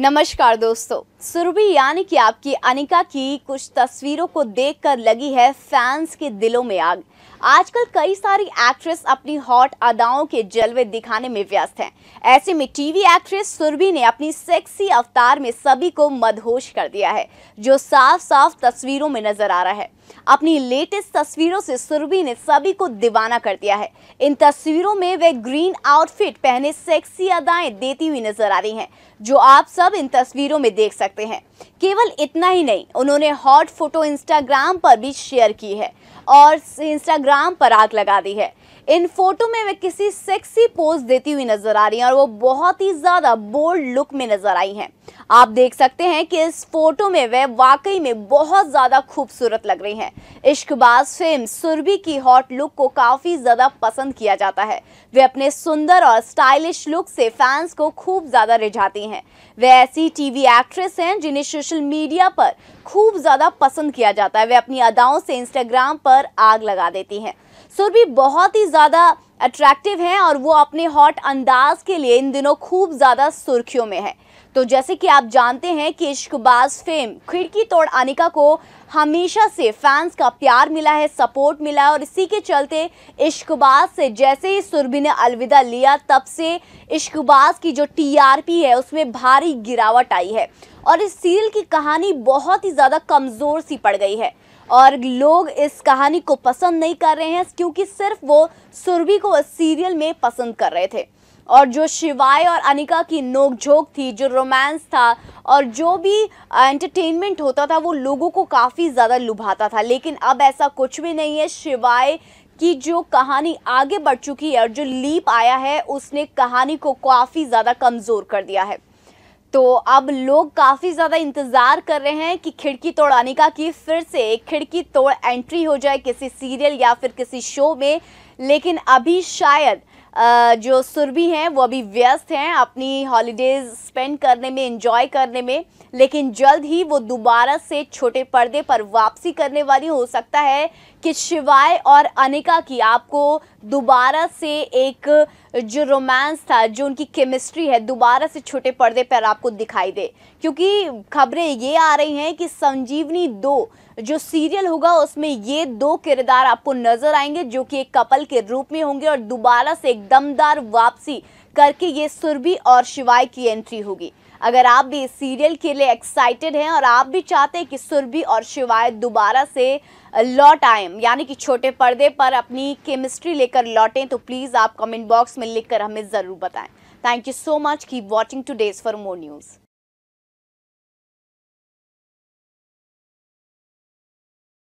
नमस्कार दोस्तों सुरभि यानी कि आपकी अनिका की कुछ तस्वीरों को देखकर लगी है फैंस के दिलों में आग आजकल कई सारी एक्ट्रेस अपनी हॉट अदाओं के जलवे दिखाने में व्यस्त हैं ऐसे में टीवी एक्ट्रेस सुरभि ने अपनी सेक्सी अवतार में सभी को मदहोश कर दिया है जो साफ साफ तस्वीरों में नजर आ रहा है अपनी लेटेस्ट तस्वीरों से सुरभि ने सभी को दीवाना कर दिया है इन तस्वीरों में वे ग्रीन आउटफिट पहने सेक्सी अदाएं देती हुई नजर आ रही हैं जो आप सब इन तस्वीरों में देख सकते सकते हैं केवल इतना ही नहीं उन्होंने हॉट फोटो इंस्टाग्राम पर भी शेयर की है और इंस्टाग्राम पर आग लगा दी है इन फोटो में वे किसी सेक्सी पोज देती हुई नजर आ रही हैं और वो बहुत ही ज्यादा बोल्ड लुक में नजर आई हैं आप देख सकते हैं कि इस फोटो में वह वाकई में बहुत ज्यादा खूबसूरत लग रही हैं इश्कबाज फिल्म सुरभि की हॉट लुक को काफी ज्यादा पसंद किया जाता है वे अपने सुंदर और स्टाइलिश लुक से फैंस को खूब ज्यादा रिझाती हैं वे ऐसी टीवी एक्ट्रेस हैं जिन्हें सोशल मीडिया पर खूब ज्यादा पसंद किया जाता है वे अपनी अदाओं से इंस्टाग्राम पर आग लगा देती हैं सुर भी बहुत ही ज़्यादा अट्रैक्टिव हैं और वो अपने हॉट अंदाज के लिए इन दिनों खूब ज़्यादा सुर्खियों में है तो जैसे कि आप जानते हैं कि इश्कबाज फेम खिड़की तोड़ अनिका को हमेशा से फैंस का प्यार मिला है सपोर्ट मिला है और इसी के चलते इश्कबाज से जैसे ही सुरभि ने अलविदा लिया तब से इश्कबाज की जो टीआरपी है उसमें भारी गिरावट आई है और इस सीरियल की कहानी बहुत ही ज़्यादा कमज़ोर सी पड़ गई है और लोग इस कहानी को पसंद नहीं कर रहे हैं क्योंकि सिर्फ वो सुरभि को इस सीरियल में पसंद कर रहे थे और जो शिवाय और अनिका की नोकझोंक थी जो रोमांस था और जो भी एंटरटेनमेंट होता था वो लोगों को काफ़ी ज़्यादा लुभाता था लेकिन अब ऐसा कुछ भी नहीं है शिवाय की जो कहानी आगे बढ़ चुकी है और जो लीप आया है उसने कहानी को काफ़ी ज़्यादा कमज़ोर कर दिया है तो अब लोग काफ़ी ज़्यादा इंतज़ार कर रहे हैं कि खिड़की तोड़ अनिका की फिर से एक खिड़की तोड़ एंट्री हो जाए किसी सीरियल या फिर किसी शो में लेकिन अभी शायद जो सुरभि हैं वो अभी व्यस्त हैं अपनी हॉलीडेज स्पेंड करने में इंजॉय करने में लेकिन जल्द ही वो दोबारा से छोटे पर्दे पर वापसी करने वाली हो सकता है कि शिवाय और अनिका की आपको दोबारा से एक जो रोमांस था जो उनकी केमिस्ट्री है दोबारा से छोटे पर्दे पर आपको दिखाई दे क्योंकि खबरें ये आ रही हैं कि संजीवनी दो जो सीरियल होगा उसमें ये दो किरदार आपको नज़र आएंगे जो कि एक कपल के रूप में होंगे और दोबारा से एक दमदार वापसी करके ये सुरभि और शिवाय की एंट्री होगी अगर आप भी इस सीरियल के लिए एक्साइटेड हैं और आप भी चाहते हैं कि सुरभि और शिवाय दोबारा से लौट आए यानी कि छोटे पर्दे पर अपनी केमिस्ट्री लेकर लौटें तो प्लीज़ आप कमेंट बॉक्स में लिखकर हमें ज़रूर बताएं thank you so much keep watching today's for more news